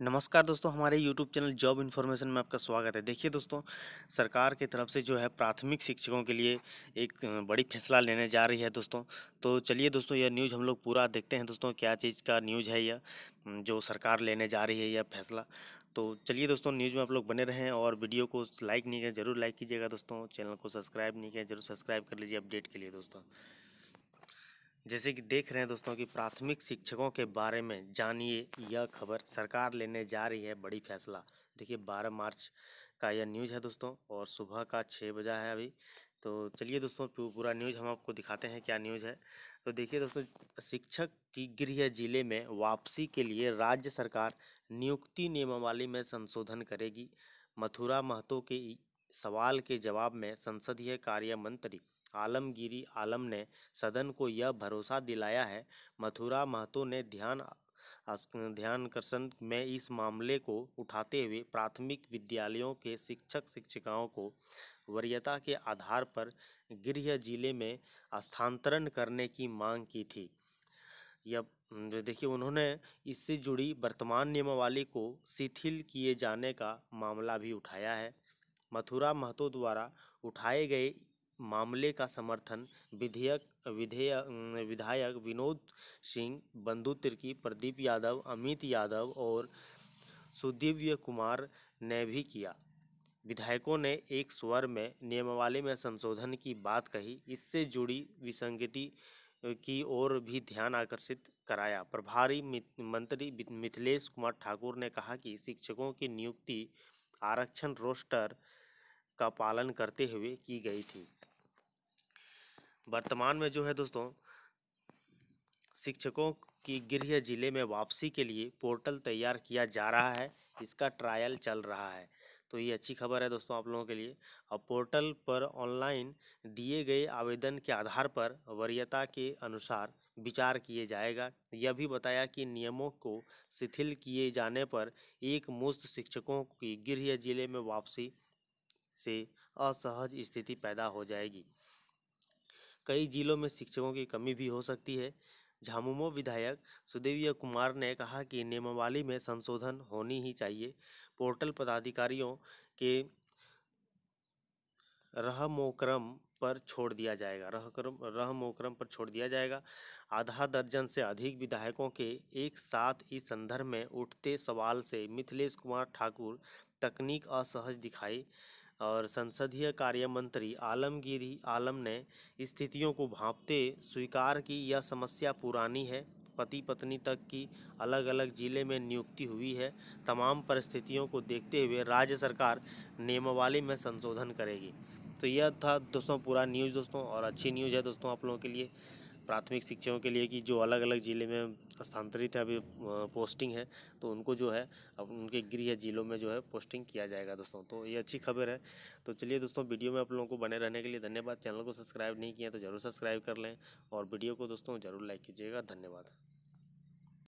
नमस्कार दोस्तों हमारे यूट्यूब चैनल जॉब इन्फॉर्मेशन में आपका स्वागत है देखिए दोस्तों सरकार की तरफ से जो है प्राथमिक शिक्षकों के लिए एक बड़ी फैसला लेने जा रही है दोस्तों तो चलिए दोस्तों यह न्यूज़ हम लोग पूरा देखते हैं दोस्तों क्या चीज़ का न्यूज़ है यह जो सरकार लेने जा रही है यह फैसला तो चलिए दोस्तों न्यूज़ में आप लोग बने रहें और वीडियो को लाइक नहीं किया जरूर लाइक कीजिएगा दोस्तों चैनल को सब्सक्राइब नहीं किया जरूर सब्सक्राइब कर लीजिए अपडेट के लिए दोस्तों जैसे कि देख रहे हैं दोस्तों कि प्राथमिक शिक्षकों के बारे में जानिए यह खबर सरकार लेने जा रही है बड़ी फैसला देखिए 12 मार्च का यह न्यूज़ है दोस्तों और सुबह का छः बजा है अभी तो चलिए दोस्तों पूरा न्यूज़ हम आपको दिखाते हैं क्या न्यूज़ है तो देखिए दोस्तों शिक्षक की गृह जिले में वापसी के लिए राज्य सरकार नियुक्ति नियमावली में संशोधन करेगी मथुरा महतो के सवाल के जवाब में संसदीय कार्य मंत्री आलमगिरी आलम ने सदन को यह भरोसा दिलाया है मथुरा महतो ने ध्यान ध्यानकर्षण में इस मामले को उठाते हुए प्राथमिक विद्यालयों के शिक्षक शिक्षिकाओं को वरीयता के आधार पर गृह जिले में स्थानांतरण करने की मांग की थी यह देखिए उन्होंने इससे जुड़ी वर्तमान नियमावली को शिथिल किए जाने का मामला भी उठाया है मथुरा महतो द्वारा उठाए गए मामले का समर्थन विधेयक विधेयक विधायक विनोद सिंह बंधु तिर्की प्रदीप यादव अमित यादव और सुदिव्य कुमार ने भी किया विधायकों ने एक स्वर में नियमावली में संशोधन की बात कही इससे जुड़ी विसंगति की ओर भी ध्यान आकर्षित कराया प्रभारी मंत्री मिथिलेश कुमार ठाकुर ने कहा कि शिक्षकों की नियुक्ति आरक्षण रोस्टर का पालन करते हुए की गई थी वर्तमान में जो है दोस्तों शिक्षकों की गृह जिले में वापसी के लिए पोर्टल तैयार किया जा रहा है इसका ट्रायल चल रहा है तो ये अच्छी खबर है दोस्तों आप लोगों के लिए अब पोर्टल पर ऑनलाइन दिए गए आवेदन के आधार पर वरीयता के अनुसार विचार किए जाएगा यह भी बताया कि नियमों को शिथिल किए जाने पर एक मुस्त शिक्षकों की गृह जिले में वापसी से असहज स्थिति पैदा हो जाएगी कई जिलों में शिक्षकों की कमी भी हो सकती है झामुमो विधायक सुदेविया कुमार ने कहा कि नियमावली में संशोधन होनी ही चाहिए पोर्टल पदाधिकारियों के रहमोक्रम पर छोड़ दिया जाएगा रहक्रम रहमोक्रम पर छोड़ दिया जाएगा आधा दर्जन से अधिक विधायकों के एक साथ इस संदर्भ में उठते सवाल से मिथिलेश कुमार ठाकुर तकनीक असहज दिखाई और संसदीय कार्य मंत्री आलमगीरी आलम ने स्थितियों को भांपते स्वीकार की यह समस्या पुरानी है पति पत्नी तक की अलग अलग ज़िले में नियुक्ति हुई है तमाम परिस्थितियों को देखते हुए राज्य सरकार नियमावली में संशोधन करेगी तो यह था दोस्तों पूरा न्यूज़ दोस्तों और अच्छी न्यूज़ है दोस्तों आप लोगों के लिए प्राथमिक शिक्षकों के लिए कि जो अलग अलग ज़िले में स्थानांतरित है अभी पोस्टिंग है तो उनको जो है अब उनके गृह जिलों में जो है पोस्टिंग किया जाएगा दोस्तों तो ये अच्छी खबर है तो चलिए दोस्तों वीडियो में आप लोगों को बने रहने के लिए धन्यवाद चैनल को सब्सक्राइब नहीं किया तो ज़रूर सब्सक्राइब कर लें और वीडियो को दोस्तों ज़रूर लाइक कीजिएगा धन्यवाद